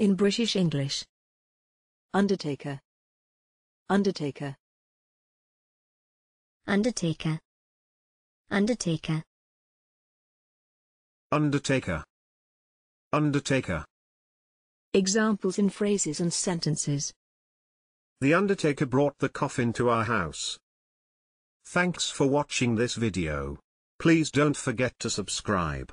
In British English. Undertaker. Undertaker. Undertaker. Undertaker. Undertaker. Undertaker. Examples in phrases and sentences. The Undertaker brought the coffin to our house. Thanks for watching this video. Please don't forget to subscribe.